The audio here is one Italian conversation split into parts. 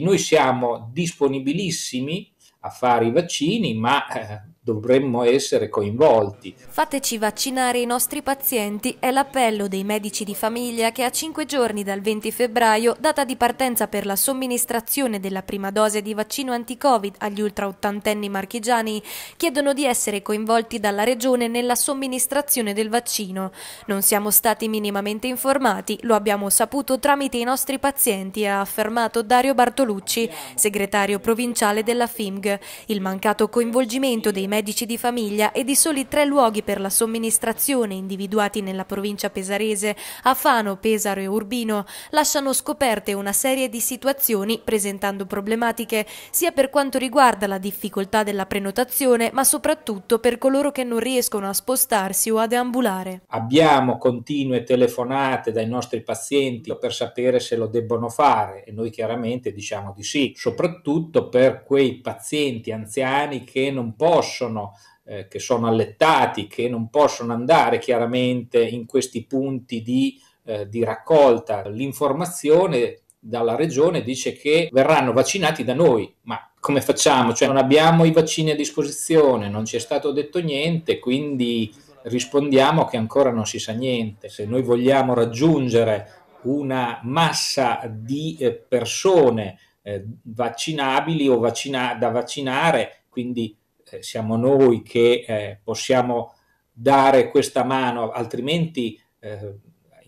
Noi siamo disponibilissimi a fare i vaccini, ma eh, dovremmo essere coinvolti. Fateci vaccinare i nostri pazienti è l'appello dei medici di famiglia che a 5 giorni dal 20 febbraio, data di partenza per la somministrazione della prima dose di vaccino anti-Covid agli ultraottantenni marchigiani, chiedono di essere coinvolti dalla Regione nella somministrazione del vaccino. Non siamo stati minimamente informati, lo abbiamo saputo tramite i nostri pazienti, ha affermato Dario Bartolucci, segretario provinciale della FIMG. Il mancato coinvolgimento dei medici medici di famiglia e di soli tre luoghi per la somministrazione individuati nella provincia pesarese, a Fano, Pesaro e Urbino, lasciano scoperte una serie di situazioni presentando problematiche sia per quanto riguarda la difficoltà della prenotazione, ma soprattutto per coloro che non riescono a spostarsi o ad ambulare. Abbiamo continue telefonate dai nostri pazienti per sapere se lo debbono fare e noi chiaramente diciamo di sì, soprattutto per quei pazienti anziani che non possono possono, eh, che sono allettati, che non possono andare chiaramente in questi punti di, eh, di raccolta. L'informazione dalla regione dice che verranno vaccinati da noi, ma come facciamo? Cioè non abbiamo i vaccini a disposizione, non ci è stato detto niente, quindi rispondiamo che ancora non si sa niente. Se noi vogliamo raggiungere una massa di eh, persone eh, vaccinabili o vaccina- da vaccinare, quindi eh, siamo noi che eh, possiamo dare questa mano, altrimenti eh,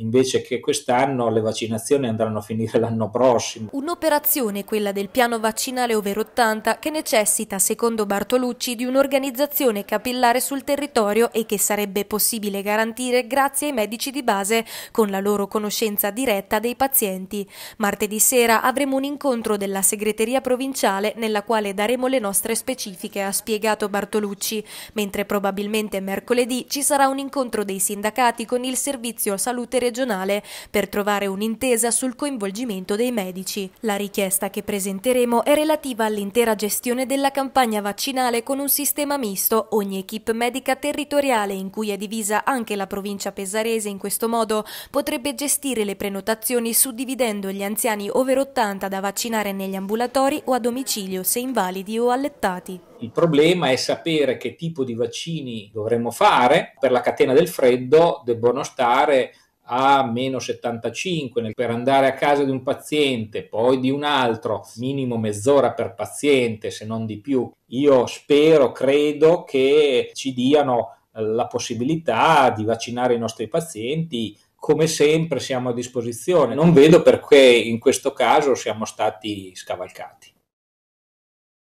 invece che quest'anno le vaccinazioni andranno a finire l'anno prossimo. Un'operazione, quella del piano vaccinale over 80, che necessita, secondo Bartolucci, di un'organizzazione capillare sul territorio e che sarebbe possibile garantire grazie ai medici di base, con la loro conoscenza diretta dei pazienti. Martedì sera avremo un incontro della segreteria provinciale nella quale daremo le nostre specifiche, ha spiegato Bartolucci, mentre probabilmente mercoledì ci sarà un incontro dei sindacati con il servizio salute regionale regionale per trovare un'intesa sul coinvolgimento dei medici. La richiesta che presenteremo è relativa all'intera gestione della campagna vaccinale con un sistema misto, ogni equip medica territoriale in cui è divisa anche la provincia pesarese in questo modo potrebbe gestire le prenotazioni suddividendo gli anziani over 80 da vaccinare negli ambulatori o a domicilio se invalidi o allettati. Il problema è sapere che tipo di vaccini dovremmo fare. Per la catena del freddo debbono stare a meno 75 per andare a casa di un paziente, poi di un altro, minimo mezz'ora per paziente, se non di più. Io spero, credo che ci diano eh, la possibilità di vaccinare i nostri pazienti come sempre siamo a disposizione. Non vedo perché in questo caso siamo stati scavalcati.